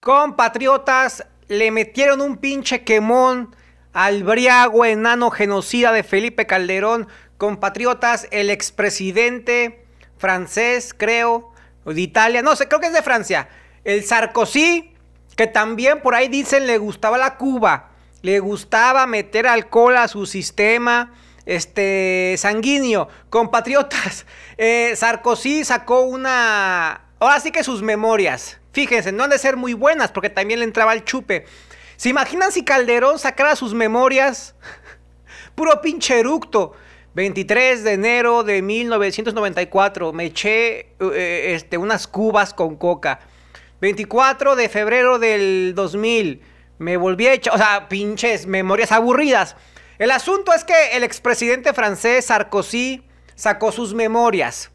Compatriotas, le metieron un pinche quemón al briago enano genocida de Felipe Calderón. Compatriotas, el expresidente francés, creo, de Italia, no sé, creo que es de Francia. El Sarkozy, que también por ahí dicen le gustaba la Cuba, le gustaba meter alcohol a su sistema este, sanguíneo. Compatriotas, eh, Sarkozy sacó una... Ahora sí que sus memorias Fíjense, no han de ser muy buenas porque también le entraba el chupe. ¿Se imaginan si Calderón sacara sus memorias? Puro pincheructo. 23 de enero de 1994, me eché eh, eh, este, unas cubas con coca. 24 de febrero del 2000, me volví a echar, o sea, pinches memorias aburridas. El asunto es que el expresidente francés Sarkozy sacó sus memorias.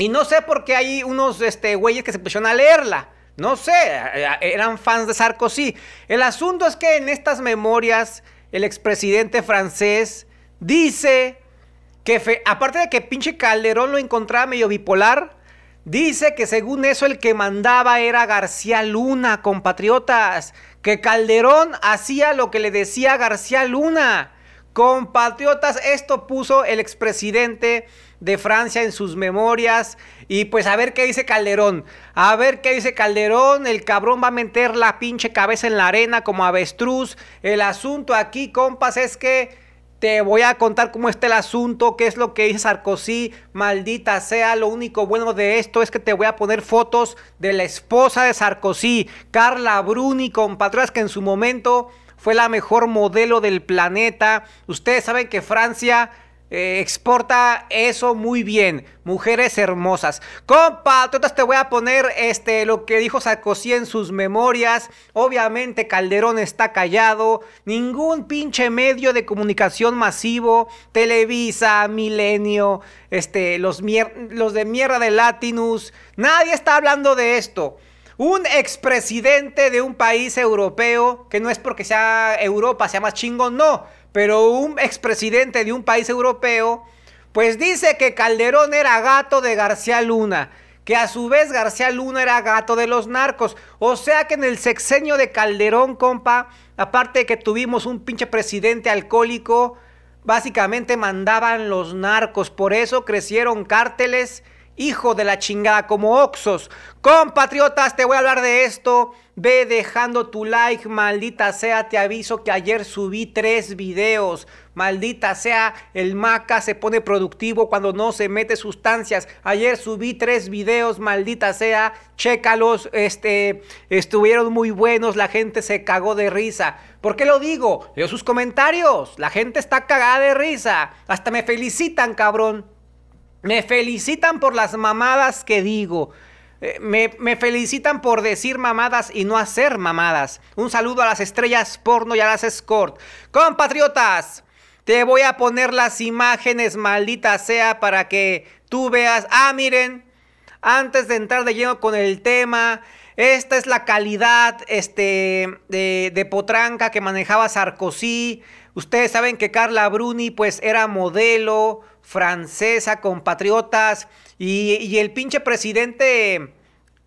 Y no sé por qué hay unos este, güeyes que se pusieron a leerla. No sé, eh, eh, eran fans de Sarkozy. El asunto es que en estas memorias el expresidente francés dice que, aparte de que pinche Calderón lo encontraba medio bipolar, dice que según eso el que mandaba era García Luna, compatriotas. Que Calderón hacía lo que le decía García Luna. Compatriotas, esto puso el expresidente de Francia en sus memorias. Y pues a ver qué dice Calderón. A ver qué dice Calderón. El cabrón va a meter la pinche cabeza en la arena como avestruz. El asunto aquí, compas, es que te voy a contar cómo está el asunto, qué es lo que dice Sarkozy, maldita sea, lo único bueno de esto es que te voy a poner fotos de la esposa de Sarkozy, Carla Bruni, compatriotas que en su momento fue la mejor modelo del planeta. Ustedes saben que Francia eh, exporta eso muy bien. Mujeres hermosas. Compatriotas, te voy a poner este, lo que dijo Sarkozy en sus memorias. Obviamente Calderón está callado. Ningún pinche medio de comunicación masivo. Televisa, Milenio, este, los, los de mierda de Latinus. Nadie está hablando de esto. Un expresidente de un país europeo, que no es porque sea Europa, sea más chingón, no, pero un expresidente de un país europeo, pues dice que Calderón era gato de García Luna, que a su vez García Luna era gato de los narcos. O sea que en el sexenio de Calderón, compa, aparte de que tuvimos un pinche presidente alcohólico, básicamente mandaban los narcos, por eso crecieron cárteles hijo de la chingada, como Oxos. Compatriotas, te voy a hablar de esto. Ve dejando tu like, maldita sea. Te aviso que ayer subí tres videos. Maldita sea, el maca se pone productivo cuando no se mete sustancias. Ayer subí tres videos, maldita sea. Chécalos, este, estuvieron muy buenos, la gente se cagó de risa. ¿Por qué lo digo? Leo sus comentarios. La gente está cagada de risa. Hasta me felicitan, cabrón. Me felicitan por las mamadas que digo. Eh, me, felicitan por decir mamadas y no hacer mamadas. Un saludo a las estrellas porno y a las escort. Compatriotas, te voy a poner las imágenes, maldita sea, para que tú veas. Ah, miren, antes de entrar de lleno con el tema, esta es la calidad este, de, de potranca que manejaba Sarkozy. Ustedes saben que Carla Bruni pues era modelo, francesa, compatriotas, y, el pinche presidente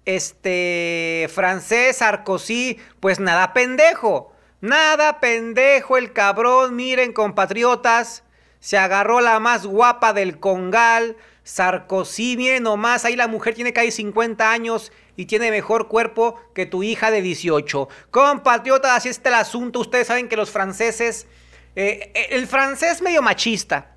este francés Sarkozy, pues nada pendejo, nada pendejo el cabrón, miren compatriotas, se agarró la más guapa del Congal, Sarkozy, miren nomás, ahí la mujer tiene casi 50 años y tiene mejor cuerpo que tu hija de 18. Compatriotas, así este está el asunto, ustedes saben que los franceses, eh, eh, el francés medio machista,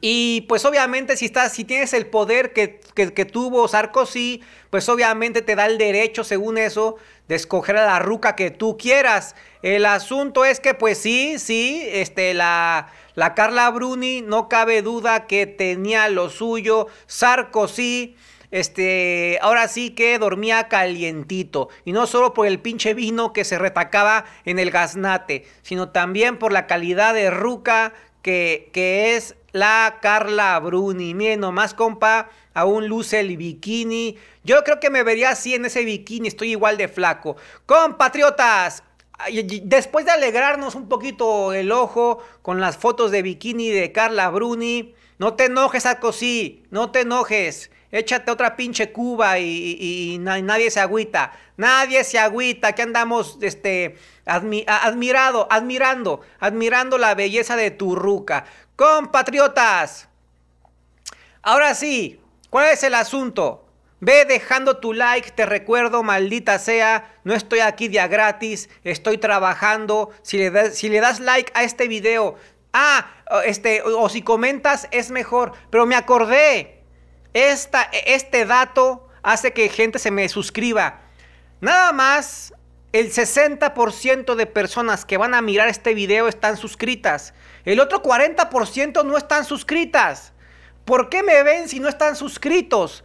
y pues obviamente si estás, si tienes el poder que, que, tuvo Sarkozy, pues obviamente te da el derecho, según eso, de escoger a la ruca que tú quieras. El asunto es que, pues sí, sí, este, la, Carla Bruni, no cabe duda que tenía lo suyo. Sarkozy. Este, ahora sí que dormía calientito. Y no solo por el pinche vino que se retacaba en el gaznate, sino también por la calidad de ruca que, que, es la Carla Bruni. Miren nomás, compa, aún luce el bikini. Yo creo que me vería así en ese bikini, estoy igual de flaco. Compatriotas, después de alegrarnos un poquito el ojo con las fotos de bikini de Carla Bruni, no te enojes, Cosí, no te enojes. Échate otra pinche cuba y, nadie se agüita. Nadie se agüita. que andamos este, admirado, admirando, admirando la belleza de tu ruca. Compatriotas, ahora sí, ¿cuál es el asunto? Ve dejando tu like, te recuerdo, maldita sea, no estoy aquí día gratis, estoy trabajando. Si le, das, si le das like a este video, ah, este, o, si comentas es mejor. Pero me acordé, este dato hace que gente se me suscriba. Nada más, el 60% de personas que van a mirar este video están suscritas. El otro 40% no están suscritas. ¿Por qué me ven si no están suscritos?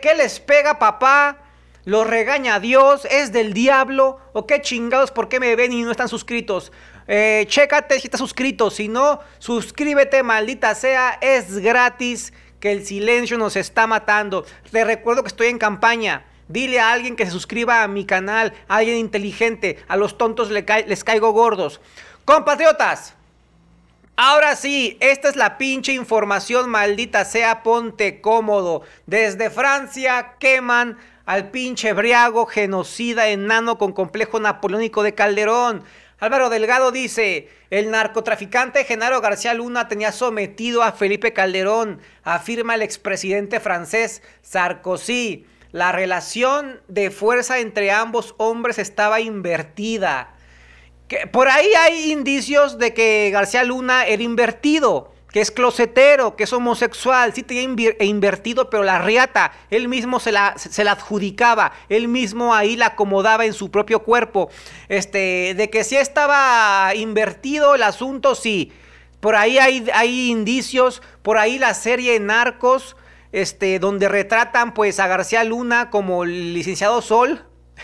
¿Qué, les pega papá? ¿Lo regaña Dios? ¿Es del diablo? ¿O qué chingados? ¿Por qué me ven y no están suscritos? Eh, chécate si estás suscrito. Si no, suscríbete, maldita sea. Es gratis que el silencio nos está matando. Te recuerdo que estoy en campaña. Dile a alguien que se suscriba a mi canal, alguien inteligente, a los tontos les caigo gordos. Compatriotas, Ahora sí, esta es la pinche información, maldita sea, ponte cómodo. Desde Francia queman al pinche briago, genocida, enano con complejo napoleónico de Calderón. Álvaro Delgado dice, el narcotraficante Genaro García Luna tenía sometido a Felipe Calderón, afirma el expresidente francés Sarkozy. La relación de fuerza entre ambos hombres estaba invertida por ahí hay indicios de que García Luna era invertido, que es closetero, que es homosexual, sí tenía e invertido, pero la riata, él mismo se la, se la adjudicaba, él mismo ahí la acomodaba en su propio cuerpo. Este, de que sí estaba invertido el asunto, sí. Por ahí hay, hay indicios, por ahí la serie Narcos, este, donde retratan pues a García Luna como el licenciado Sol.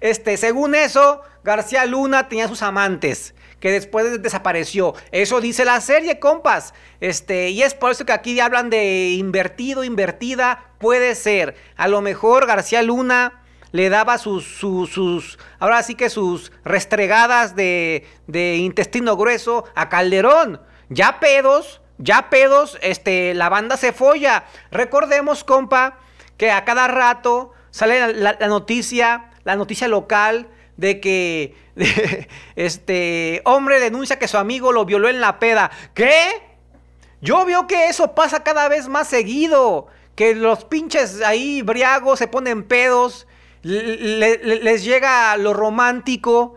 Este, según eso, García Luna tenía sus amantes, que después desapareció. Eso dice la serie, compas. Este, y es por eso que aquí hablan de invertido, invertida. Puede ser. A lo mejor García Luna le daba sus, sus, sus ahora sí que sus restregadas de, de intestino grueso a Calderón. Ya pedos, ya pedos, este, la banda se folla. Recordemos, compa, que a cada rato sale la noticia, la noticia local de que este hombre denuncia que su amigo lo violó en la peda. ¿Qué? Yo veo que eso pasa cada vez más seguido. Que los pinches ahí briagos se ponen pedos. les llega lo romántico.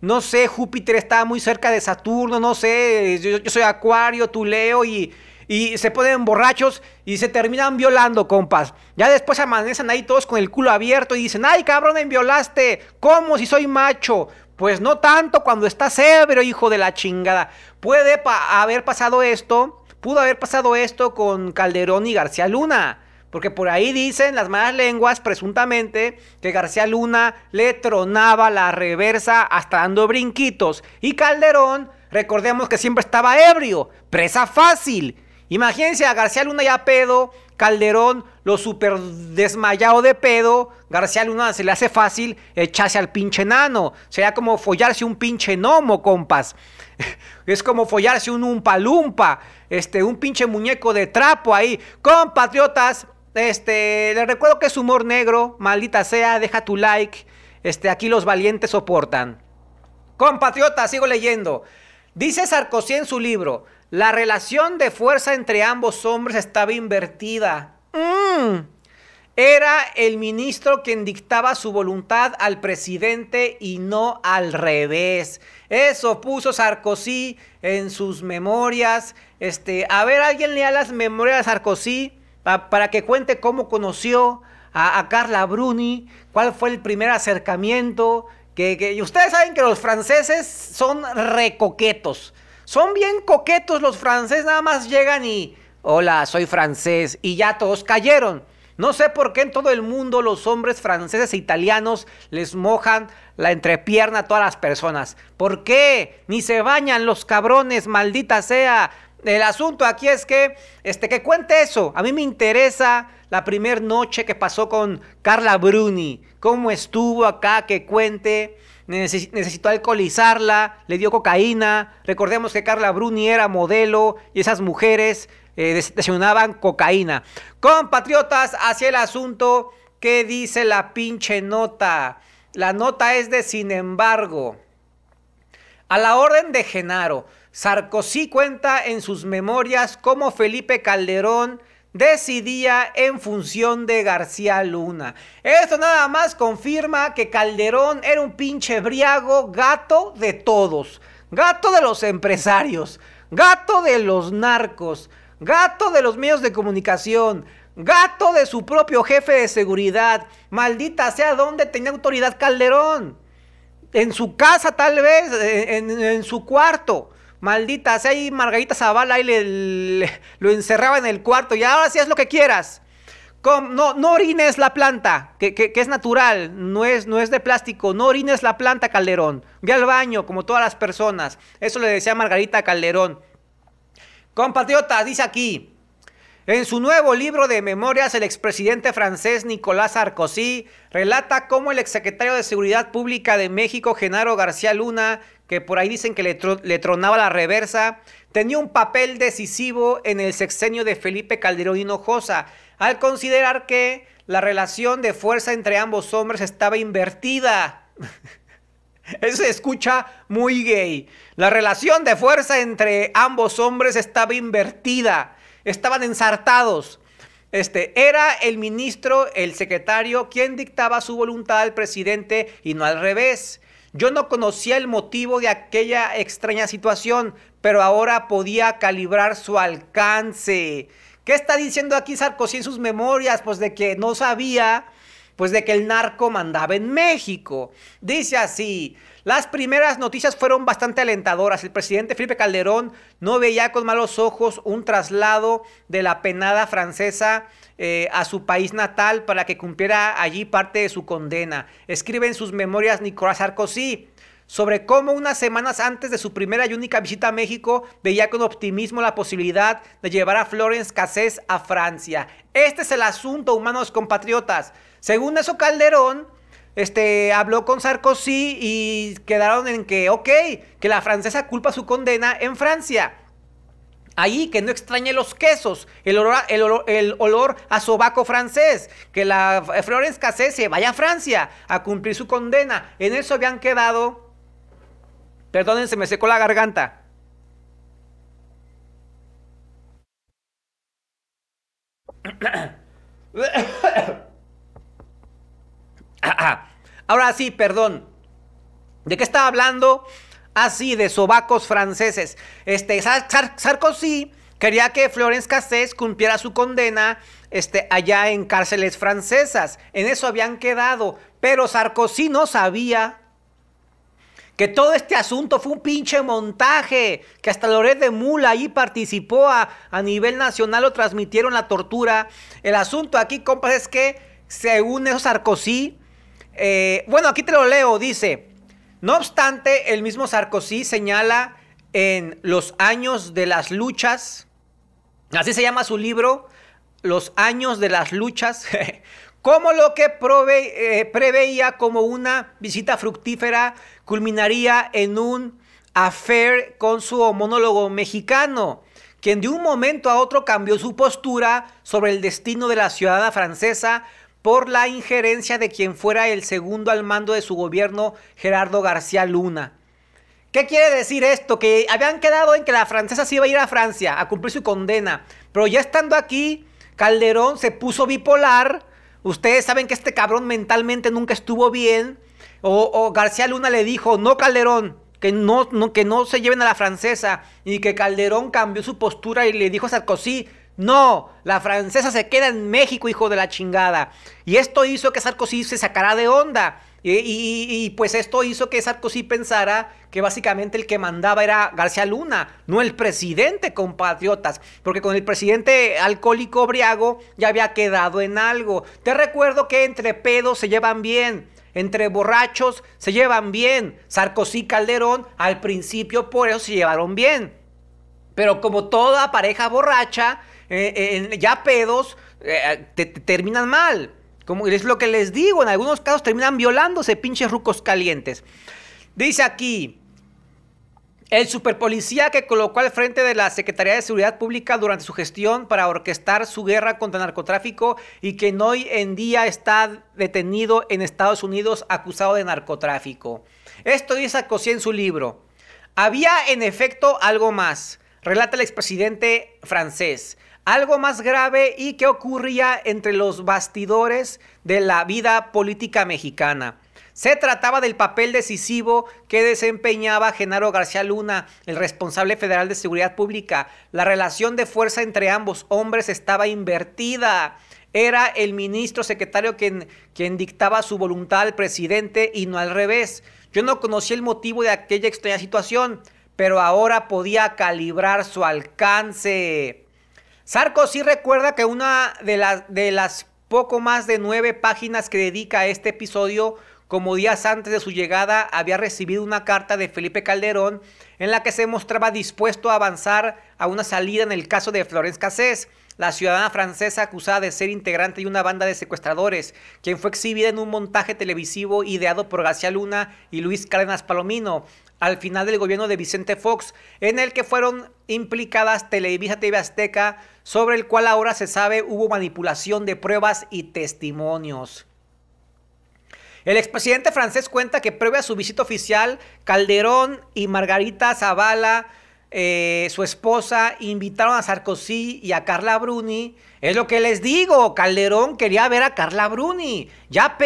No sé, Júpiter está muy cerca de Saturno. No sé, yo, soy Acuario, Leo y y se ponen borrachos y se terminan violando, compas. Ya después amanecen ahí todos con el culo abierto y dicen, ay cabrón, me violaste, ¿cómo si soy macho? Pues no tanto cuando estás ebrio, hijo de la chingada. Puede haber pasado esto, pudo haber pasado esto con Calderón y García Luna. Porque por ahí dicen las malas lenguas, presuntamente, que García Luna le tronaba la reversa hasta dando brinquitos. Y Calderón, recordemos que siempre estaba ebrio, presa fácil. Imagínense a García Luna ya pedo, Calderón lo super desmayado de pedo, García Luna se le hace fácil echarse al pinche enano. Sería como follarse un pinche gnomo, compas. Es como follarse un umpalumpa, este, un pinche muñeco de trapo ahí. Compatriotas, este, les recuerdo que es humor negro, maldita sea, deja tu like. Este, aquí los valientes soportan. Compatriotas, sigo leyendo. Dice Sarkozy en su libro, la relación de fuerza entre ambos hombres estaba invertida. Mm. Era el ministro quien dictaba su voluntad al presidente y no al revés. Eso puso Sarkozy en sus memorias. Este, a ver, alguien lea las memorias de Sarkozy para que cuente cómo conoció a, Carla Bruni, cuál fue el primer acercamiento. Que, ustedes saben que los franceses son recoquetos. Son bien coquetos los franceses, nada más llegan y, hola, soy francés, y ya todos cayeron. No sé por qué en todo el mundo los hombres franceses e italianos les mojan la entrepierna a todas las personas. ¿Por qué? Ni se bañan los cabrones, maldita sea. El asunto aquí es que, este, que cuente eso. A mí me interesa la primera noche que pasó con Carla Bruni. Cómo estuvo acá, que cuente necesitó alcoholizarla, le dio cocaína. Recordemos que Carla Bruni era modelo y esas mujeres eh, cocaína. Compatriotas, hacia el asunto, ¿qué dice la pinche nota? La nota es de sin embargo. A la orden de Genaro, Sarkozy cuenta en sus memorias cómo Felipe Calderón decidía en función de García Luna. Esto nada más confirma que Calderón era un pinche briago gato de todos, gato de los empresarios, gato de los narcos, gato de los medios de comunicación, gato de su propio jefe de seguridad. Maldita sea, ¿dónde tenía autoridad Calderón? En su casa tal vez, en su cuarto. Maldita ahí Margarita Zavala lo encerraba en el cuarto y ahora sí es lo que quieras. no, orines la planta, que, es natural, no es, no es de plástico, no orines la planta, Calderón. Ve al baño, como todas las personas. Eso le decía Margarita Calderón. Compatriotas, dice aquí, en su nuevo libro de memorias, el expresidente francés Nicolás Sarkozy relata cómo el exsecretario de Seguridad Pública de México, Genaro García Luna, que por ahí dicen que le, tronaba la reversa, tenía un papel decisivo en el sexenio de Felipe Calderón Hinojosa, al considerar que la relación de fuerza entre ambos hombres estaba invertida. Eso se escucha muy gay. La relación de fuerza entre ambos hombres estaba invertida. Estaban ensartados. Este, era el ministro, el secretario, quien dictaba su voluntad al presidente y no al revés. Yo no conocía el motivo de aquella extraña situación, pero ahora podía calibrar su alcance. ¿Qué está diciendo aquí Sarkozy en sus memorias? Pues de que no sabía, pues de que el narco mandaba en México. Dice así, las primeras noticias fueron bastante alentadoras. El presidente Felipe Calderón no veía con malos ojos un traslado de la penada francesa eh, a su país natal para que cumpliera allí parte de su condena. Escribe en sus memorias Nicolás Sarkozy sobre cómo unas semanas antes de su primera y única visita a México veía con optimismo la posibilidad de llevar a Florence Cassés a Francia. Este es el asunto, humanos compatriotas. Según eso, Calderón este, habló con Sarkozy y quedaron en que, ok, que la francesa culpa su condena en Francia. Ahí, que no extrañe los quesos, el olor, a, sobaco francés, que la Florence Cassé vaya a Francia a cumplir su condena. En eso habían quedado. Perdónense, me secó la garganta. Ahora sí, perdón. ¿De qué estaba hablando? Así, ah, sí, de sobacos franceses. Este, Sarkozy quería que Florence Cassés cumpliera su condena este, allá en cárceles francesas. En eso habían quedado. Pero Sarkozy no sabía que todo este asunto fue un pinche montaje, que hasta Loret de Mula ahí participó a, a nivel nacional, lo transmitieron la tortura. El asunto aquí, compas, es que según eso Sarkozy eh, bueno, aquí te lo leo, dice, no obstante, el mismo Sarkozy señala en los años de las luchas, así se llama su libro, los años de las luchas, como lo que eh, preveía como una visita fructífera culminaría en un affair con su monólogo mexicano, quien de un momento a otro cambió su postura sobre el destino de la ciudadana francesa por la injerencia de quien fuera el segundo al mando de su gobierno, Gerardo García Luna. ¿Qué quiere decir esto? Que habían quedado en que la francesa se iba a ir a Francia a cumplir su condena, pero ya estando aquí, Calderón se puso bipolar. Ustedes saben que este cabrón mentalmente nunca estuvo bien. O, García Luna le dijo, no Calderón, que no, que no se lleven a la francesa. Y que Calderón cambió su postura y le dijo a Sarkozy, no, la francesa se queda en México, hijo de la chingada. Y esto hizo que Sarkozy se sacara de onda. Y, pues esto hizo que Sarkozy pensara que básicamente el que mandaba era García Luna, no el presidente, compatriotas, porque con el presidente alcohólico briago ya había quedado en algo. Te recuerdo que entre pedos se llevan bien, entre borrachos se llevan bien. Sarkozy y Calderón al principio por eso se llevaron bien. Pero como toda pareja borracha, eh, ya pedos, eh, terminan mal. Como es lo que les digo, en algunos casos terminan violándose pinches rucos calientes. Dice aquí, el superpolicía que colocó al frente de la Secretaría de Seguridad Pública durante su gestión para orquestar su guerra contra el narcotráfico y que hoy en día está detenido en Estados Unidos acusado de narcotráfico. Esto dice Acosí en su libro. Había en efecto algo más, relata el expresidente francés algo más grave y que ocurría entre los bastidores de la vida política mexicana. Se trataba del papel decisivo que desempeñaba Genaro García Luna, el responsable federal de seguridad pública. La relación de fuerza entre ambos hombres estaba invertida. Era el ministro secretario quien, quien dictaba su voluntad al presidente y no al revés. Yo no conocía el motivo de aquella extraña situación, pero ahora podía calibrar su alcance. Sarkozy recuerda que una de, las de las poco más de nueve páginas que dedica a este episodio, como días antes de su llegada, había recibido una carta de Felipe Calderón en la que se mostraba dispuesto a avanzar a una salida en el caso de Florence Cassés, la ciudadana francesa acusada de ser integrante de una banda de secuestradores, quien fue exhibida en un montaje televisivo ideado por García Luna y Luis Cárdenas Palomino, al final del gobierno de Vicente Fox, en el que fueron implicadas Televisa TV Azteca, sobre el cual ahora se sabe hubo manipulación de pruebas y testimonios. El expresidente francés cuenta que previo a su visita oficial, Calderón y Margarita Zavala, eh, su esposa, invitaron a Sarkozy y a Carla Bruni. Es lo que les digo, Calderón quería ver a Carla Bruni. Ya,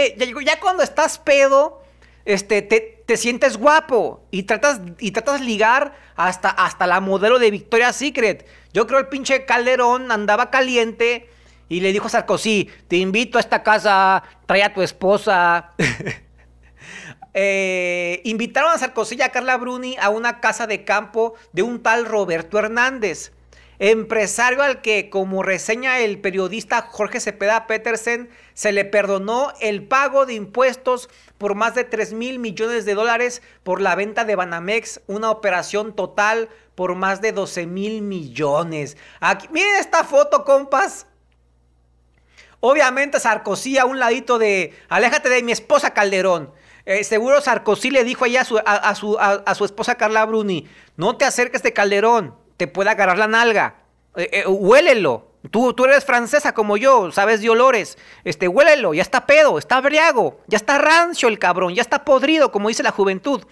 ya cuando estás pedo, este, te, te sientes guapo y tratas, y tratas ligar hasta, hasta la modelo de Victoria's Secret. Yo creo el pinche Calderón andaba caliente y le dijo a Sarkozy, te invito a esta casa, trae a tu esposa. Eh, invitaron a Sarkozy y a Carla Bruni a una casa de campo de un tal Roberto Hernández. Empresario al que, como reseña el periodista Jorge Cepeda Petersen, se le perdonó el pago de impuestos por más de 3 mil millones de dólares por la venta de Banamex, una operación total por más de 12 mil millones. Aquí, miren esta foto, compas. Obviamente Sarkozy a un ladito de, aléjate de mi esposa Calderón. Eh, seguro Sarkozy le dijo ahí a su esposa Carla Bruni, no te acerques de Calderón te puede agarrar la nalga. Eh, eh, huélelo. Tú, tú, eres francesa como yo, sabes de olores. Este, huélelo, ya está pedo, está briago, ya está rancio el cabrón, ya está podrido, como dice la juventud.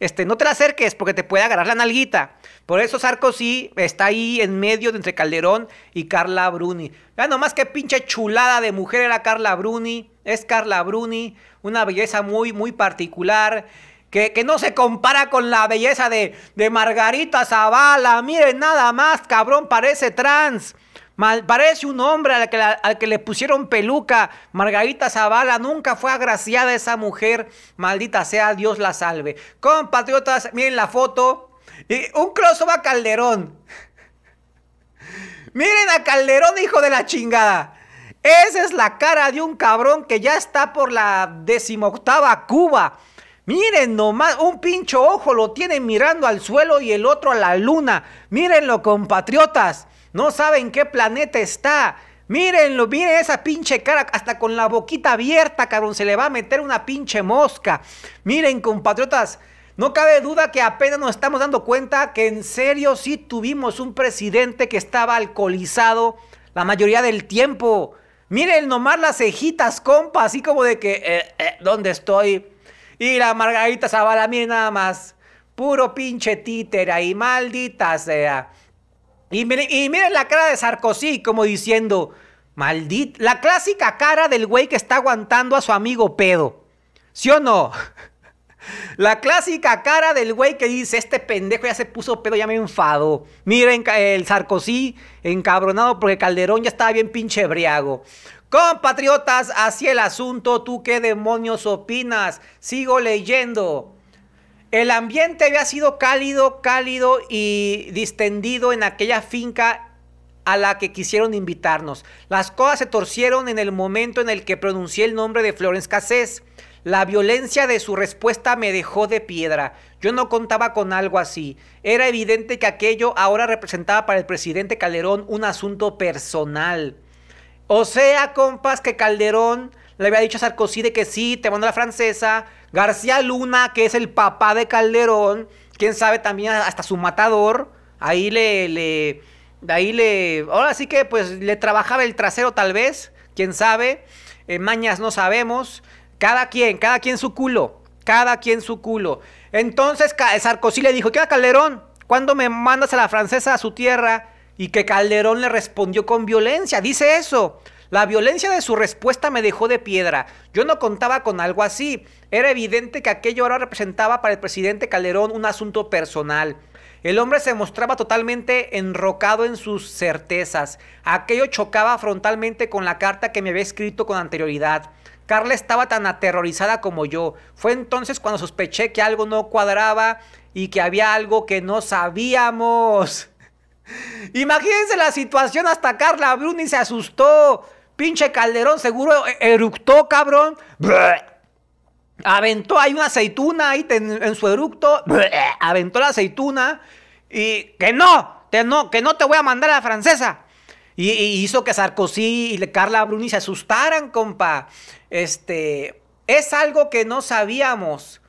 Este, no te la acerques porque te puede agarrar la nalguita. Por eso Sarkozy está ahí en medio de entre Calderón y Carla Bruni. Vean nomás que pinche chulada de mujer era Carla Bruni. Es Carla Bruni, una belleza muy, muy particular que, no se compara con la belleza de, Margarita Zavala. Miren, nada más, cabrón, parece trans. parece un hombre al que, le pusieron peluca. Margarita Zavala nunca fue agraciada esa mujer. Maldita sea, Dios la salve. Compatriotas, miren la foto. Y un crossover a Calderón. miren a Calderón, hijo de la chingada. Esa es la cara de un cabrón que ya está por la decimoctava Cuba. Miren nomás, un pincho ojo lo tienen mirando al suelo y el otro a la luna. Mírenlo, compatriotas. No saben qué planeta está. Mírenlo, miren esa pinche cara, hasta con la boquita abierta, cabrón, se le va a meter una pinche mosca. Miren, compatriotas, no cabe duda que apenas nos estamos dando cuenta que en serio sí tuvimos un presidente que estaba alcoholizado la mayoría del tiempo. Miren nomás las cejitas, compa, así como de que, eh, eh, ¿dónde estoy? Y la Margarita Zavala, miren nada más. Puro pinche títer y maldita sea. Y miren, la cara de Sarkozy como diciendo, maldita, la clásica cara del güey que está aguantando a su amigo pedo. ¿Sí o no? La clásica cara del güey que dice, este pendejo ya se puso pedo, ya me enfado. Miren el Sarkozy encabronado porque Calderón ya estaba bien pinche briago. Compatriotas, así el asunto, ¿tú qué demonios opinas? Sigo leyendo. El ambiente había sido cálido, cálido y distendido en aquella finca a la que quisieron invitarnos. Las cosas se torcieron en el momento en el que pronuncié el nombre de Florence Cassés. La violencia de su respuesta me dejó de piedra. Yo no contaba con algo así. Era evidente que aquello ahora representaba para el presidente Calderón un asunto personal. O sea, compas, que Calderón le había dicho a Sarkozy de que sí, te mando a la francesa. García Luna, que es el papá de Calderón, quién sabe también hasta su matador, ahí le, le ahí le, ahora sí que pues le trabajaba el trasero tal vez, quién sabe, eh, mañas no sabemos, cada quien, cada quien su culo, cada quien su culo. Entonces Sarkozy le dijo, ¿qué va, Calderón? ¿Cuándo me mandas a la francesa a su tierra? y que Calderón le respondió con violencia. Dice eso. La violencia de su respuesta me dejó de piedra. Yo no contaba con algo así. Era evidente que aquello ahora representaba para el presidente Calderón un asunto personal. El hombre se mostraba totalmente enrocado en sus certezas. Aquello chocaba frontalmente con la carta que me había escrito con anterioridad. Carla estaba tan aterrorizada como yo. Fue entonces cuando sospeché que algo no cuadraba y que había algo que no sabíamos. Imagínense la situación hasta Carla Bruni se asustó. Pinche Calderón seguro eructó, cabrón. Aventó hay una aceituna ahí en su eructo. Aventó la aceituna. Y que no, que no, que no te voy a mandar a la francesa. Y, hizo que Sarkozy y Carla Bruni se asustaran, compa. Este, es algo que no sabíamos.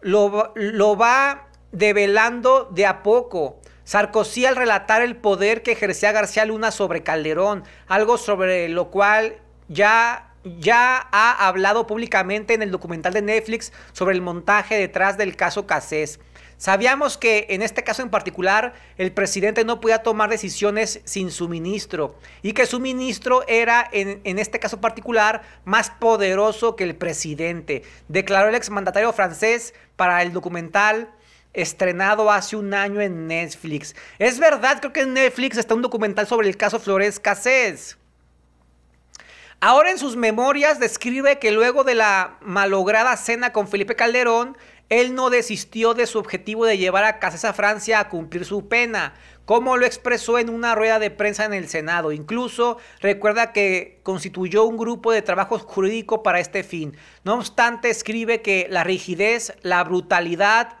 Lo, lo va develando de a poco. Sarkozy al relatar el poder que ejercía García Luna sobre Calderón, algo sobre lo cual ya ya ha hablado públicamente en el documental de Netflix sobre el montaje detrás del caso Cassés. Sabíamos que en este caso en particular el presidente no podía tomar decisiones sin su ministro y que su ministro era en, en este caso particular más poderoso que el presidente, declaró el exmandatario francés para el documental estrenado hace un año en Netflix. Es verdad, creo que en Netflix está un documental sobre el caso Flores Cassés. Ahora en sus memorias describe que luego de la malograda cena con Felipe Calderón, él no desistió de su objetivo de llevar a Cassés a Francia a cumplir su pena, como lo expresó en una rueda de prensa en el Senado. Incluso recuerda que constituyó un grupo de trabajo jurídico para este fin. No obstante, escribe que la rigidez, la brutalidad,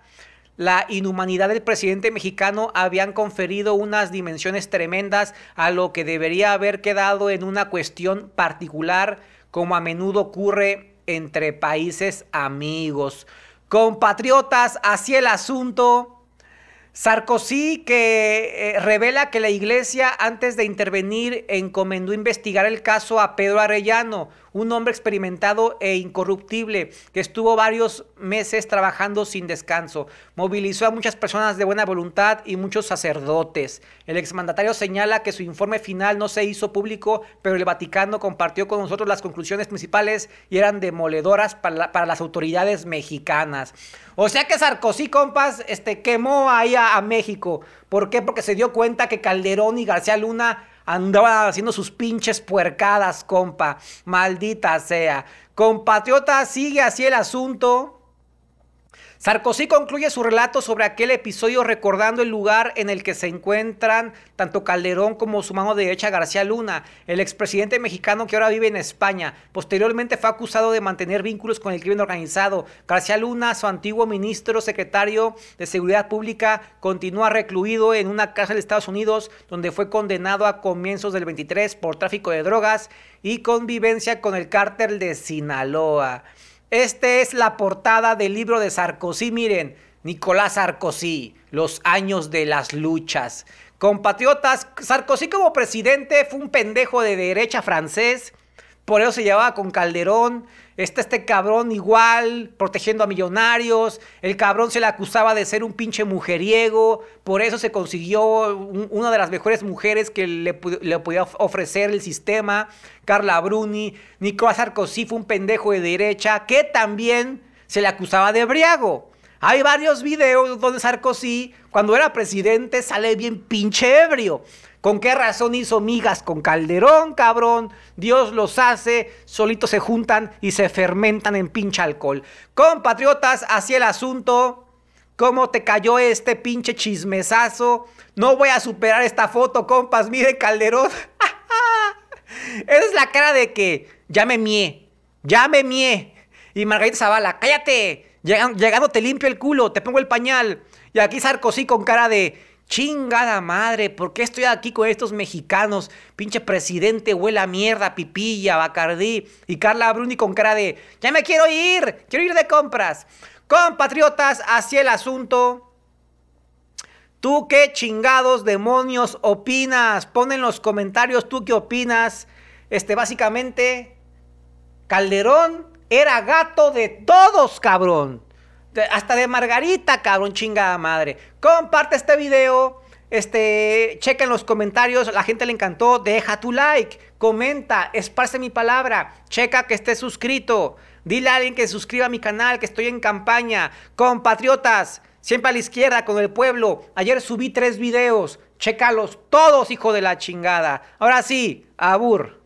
la inhumanidad del presidente mexicano habían conferido unas dimensiones tremendas a lo que debería haber quedado en una cuestión particular, como a menudo ocurre entre países amigos. Compatriotas, así el asunto. Sarkozy que eh, revela que la iglesia antes de intervenir encomendó investigar el caso a Pedro Arellano, un hombre experimentado e incorruptible que estuvo varios meses trabajando sin descanso. Movilizó a muchas personas de buena voluntad y muchos sacerdotes. El exmandatario señala que su informe final no se hizo público, pero el Vaticano compartió con nosotros las conclusiones principales y eran demoledoras para, para las autoridades mexicanas. O sea que Sarkozy, compas, este, quemó ahí a, a México. ¿Por qué? Porque se dio cuenta que Calderón y García Luna andaban haciendo sus pinches puercadas, compa. Maldita sea. Compatriota, sigue así el asunto. Sarkozy concluye su relato sobre aquel episodio recordando el lugar en el que se encuentran tanto Calderón como su mano derecha García Luna, el expresidente mexicano que ahora vive en España. Posteriormente fue acusado de mantener vínculos con el crimen organizado. García Luna, su antiguo ministro secretario de Seguridad Pública, continúa recluido en una cárcel de Estados Unidos donde fue condenado a comienzos del 23 por tráfico de drogas y convivencia con el cártel de Sinaloa. Esta es la portada del libro de Sarkozy. Miren, Nicolás Sarkozy, los años de las luchas. Compatriotas, Sarkozy como presidente fue un pendejo de derecha francés. Por eso se llevaba con Calderón. Está este cabrón igual, protegiendo a millonarios. El cabrón se le acusaba de ser un pinche mujeriego. Por eso se consiguió una de las mejores mujeres que le, podía ofrecer el sistema. Carla Bruni. Nicolás Sarkozy fue un pendejo de derecha que también se le acusaba de briago. Hay varios videos donde Sarkozy, cuando era presidente, sale bien pinche ebrio. ¿Con qué razón hizo migas con Calderón, cabrón? Dios los hace, solitos se juntan y se fermentan en pinche alcohol. Compatriotas, así el asunto. ¿Cómo te cayó este pinche chismesazo? No voy a superar esta foto, compas. Mire, Calderón. Esa es la cara de que ya me mié, ya me mié. Y Margarita Zavala, cállate, llegando te limpio el culo, te pongo el pañal. Y aquí Sarkozy con cara de Chingada madre, ¿por qué estoy aquí con estos mexicanos? Pinche presidente, huele a mierda, pipilla, bacardí. Y Carla Bruni con cara de, ya me quiero ir, quiero ir de compras. Compatriotas, hacia el asunto. ¿Tú qué chingados demonios opinas? Pon en los comentarios tú qué opinas. Este, básicamente, Calderón era gato de todos, cabrón. Hasta de Margarita, cabrón, chingada madre. Comparte este video. Este, checa en los comentarios, la gente le encantó, deja tu like, comenta, esparce mi palabra, checa que estés suscrito, dile a alguien que se suscriba a mi canal, que estoy en campaña, compatriotas, siempre a la izquierda con el pueblo, ayer subí tres videos, checalos todos, hijo de la chingada. Ahora sí, abur.